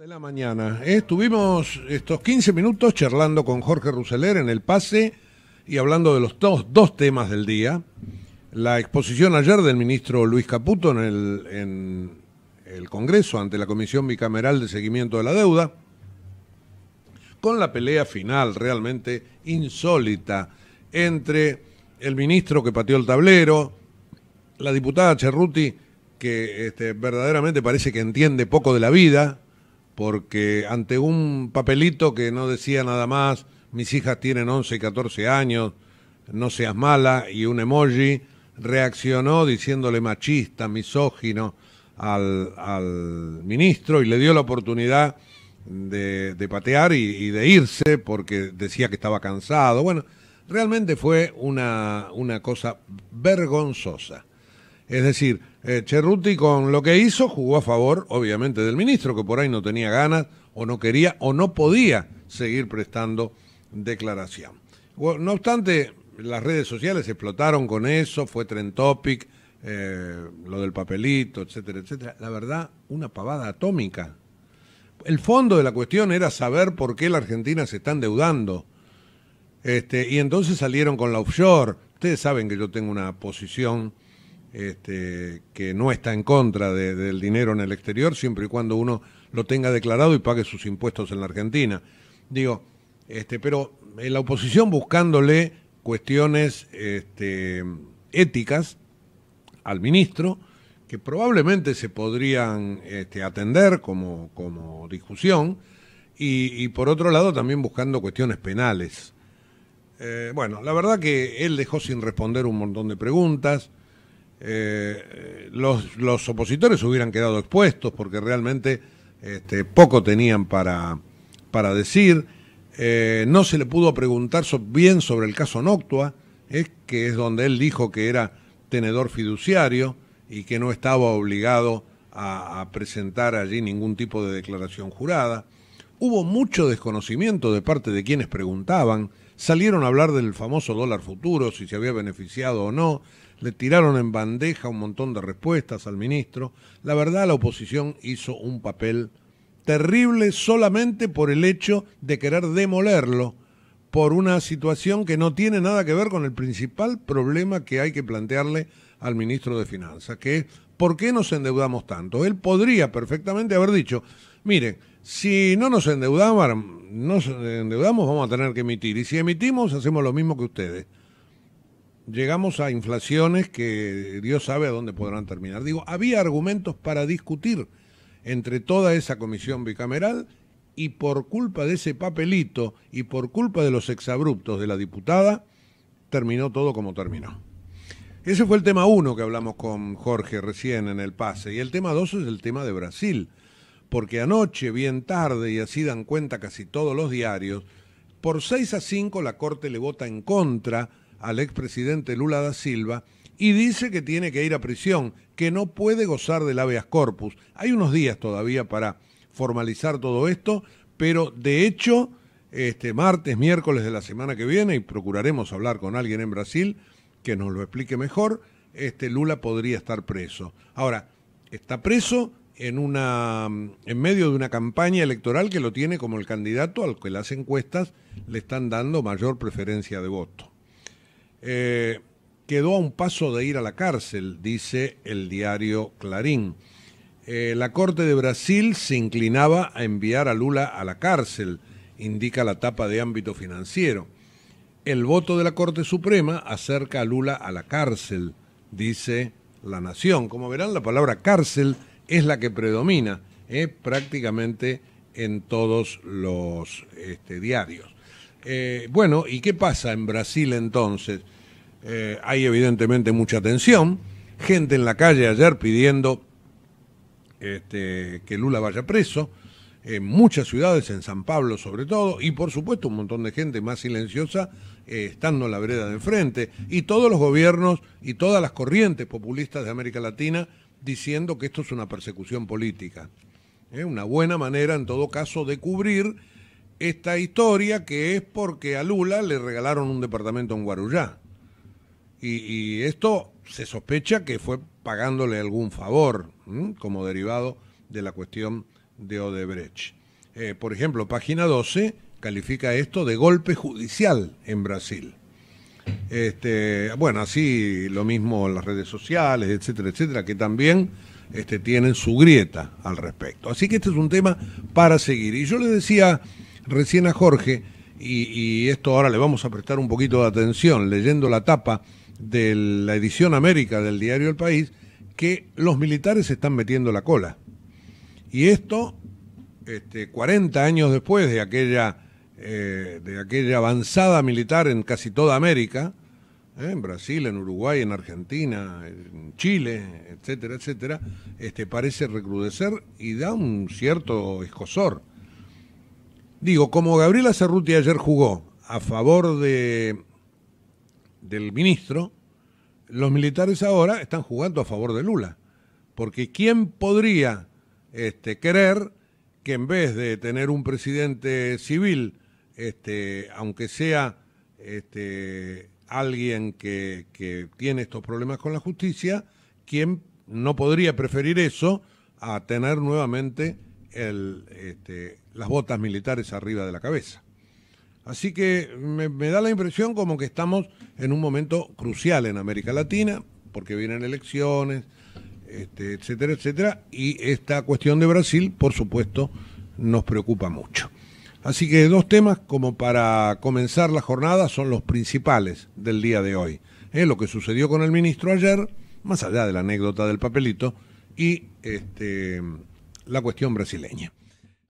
de la mañana. Estuvimos estos 15 minutos charlando con Jorge Ruseler en el pase y hablando de los dos, dos temas del día. La exposición ayer del ministro Luis Caputo en el, en el Congreso ante la Comisión Bicameral de Seguimiento de la Deuda, con la pelea final realmente insólita entre el ministro que pateó el tablero, la diputada Cerruti, que este, verdaderamente parece que entiende poco de la vida, porque ante un papelito que no decía nada más, mis hijas tienen 11 y 14 años, no seas mala, y un emoji, reaccionó diciéndole machista, misógino al, ministro y le dio la oportunidad de, patear y, de irse porque decía que estaba cansado. Bueno, realmente fue una, una cosa vergonzosa. Es decir, eh, con lo que hizo jugó a favor, obviamente, del ministro, que por ahí no tenía ganas o no quería o no podía seguir prestando declaración. No obstante, las redes sociales explotaron con eso, fue trend topic, eh, lo del papelito, etcétera, etcétera. La verdad, una pavada atómica. El fondo de la cuestión era saber por qué la Argentina se está endeudando. Este, y entonces salieron con la offshore. Ustedes saben que yo tengo una posición este, que no está en contra del dinero en el exterior, siempre y cuando uno lo tenga declarado y pague sus impuestos en la Argentina. Digo, este, pero en eh, la oposición buscándole cuestiones este, éticas al ministro, que probablemente se podrían este, atender como, como discusión, y, por otro lado también buscando cuestiones penales. Eh, bueno, la verdad que él dejó sin responder un montón de preguntas, eh, los, opositores hubieran quedado expuestos porque realmente este, poco tenían para, decir. Eh, no se le pudo preguntar bien sobre el caso Noctua, es que es donde él dijo que era tenedor fiduciario y que no estaba obligado a presentar allí ningún tipo de declaración jurada. Hubo mucho desconocimiento de parte de quienes preguntaban salieron a hablar del famoso dólar futuro, si se había beneficiado o no, le tiraron en bandeja un montón de respuestas al ministro. La verdad, la oposición hizo un papel terrible solamente por el hecho de querer demolerlo por una situación que no tiene nada que ver con el principal problema que hay que plantearle al ministro de Finanzas, que es ¿por qué nos endeudamos tanto? Él podría perfectamente haber dicho, miren, si no nos endeudamos, nos endeudamos, vamos a tener que emitir. Y si emitimos, hacemos lo mismo que ustedes. Llegamos a inflaciones que Dios sabe a dónde podrán terminar. Digo, había argumentos para discutir entre toda esa comisión bicameral y por culpa de ese papelito y por culpa de los exabruptos de la diputada, terminó todo como terminó. Ese fue el tema uno que hablamos con Jorge recién en el pase. Y el tema dos es el tema de Brasil porque anoche, bien tarde, y así dan cuenta casi todos los diarios, por 6 a 5 la Corte le vota en contra al expresidente Lula da Silva y dice que tiene que ir a prisión, que no puede gozar del habeas corpus. Hay unos días todavía para formalizar todo esto, pero de hecho, este martes, miércoles de la semana que viene, y procuraremos hablar con alguien en Brasil que nos lo explique mejor, este Lula podría estar preso. Ahora, está preso, en, una, en medio de una campaña electoral que lo tiene como el candidato al que las encuestas le están dando mayor preferencia de voto. Eh, quedó a un paso de ir a la cárcel, dice el diario Clarín. Eh, la Corte de Brasil se inclinaba a enviar a Lula a la cárcel, indica la tapa de ámbito financiero. El voto de la Corte Suprema acerca a Lula a la cárcel, dice La Nación. Como verán, la palabra cárcel es la que predomina eh, prácticamente en todos los este, diarios. Eh, bueno, ¿y qué pasa en Brasil entonces? Eh, hay evidentemente mucha tensión, gente en la calle ayer pidiendo este, que Lula vaya preso, en muchas ciudades, en San Pablo sobre todo, y por supuesto un montón de gente más silenciosa estando en la vereda de enfrente, y todos los gobiernos y todas las corrientes populistas de América Latina diciendo que esto es una persecución política. ¿Eh? Una buena manera, en todo caso, de cubrir esta historia que es porque a Lula le regalaron un departamento en Guarulá. Y, esto se sospecha que fue pagándole algún favor como derivado de la cuestión de Odebrecht. Eh, por ejemplo, página 12 califica esto de golpe judicial en Brasil. Este, bueno, así lo mismo en las redes sociales, etcétera, etcétera, que también este, tienen su grieta al respecto. Así que este es un tema para seguir. Y yo le decía recién a Jorge, y, esto ahora le vamos a prestar un poquito de atención, leyendo la tapa de la edición América del diario El País, que los militares se están metiendo la cola. Y esto, este, 40 años después de aquella eh, de aquella avanzada militar en casi toda América, ¿eh? en Brasil, en Uruguay, en Argentina, en Chile, etcétera, etcétera, este, parece recrudecer y da un cierto escosor. Digo, como Gabriela Cerruti ayer jugó a favor de, del ministro, los militares ahora están jugando a favor de Lula. Porque ¿quién podría este, querer que en vez de tener un presidente civil este, aunque sea este, alguien que, tiene estos problemas con la justicia, ¿quién no podría preferir eso a tener nuevamente este, las botas militares arriba de la cabeza. Así que me, da la impresión como que estamos en un momento crucial en América Latina, porque vienen elecciones, este, etcétera, etcétera, y esta cuestión de Brasil, por supuesto, nos preocupa mucho. Así que dos temas como para comenzar la jornada son los principales del día de hoy. Eh, lo que sucedió con el ministro ayer, más allá de la anécdota del papelito, y este, la cuestión brasileña.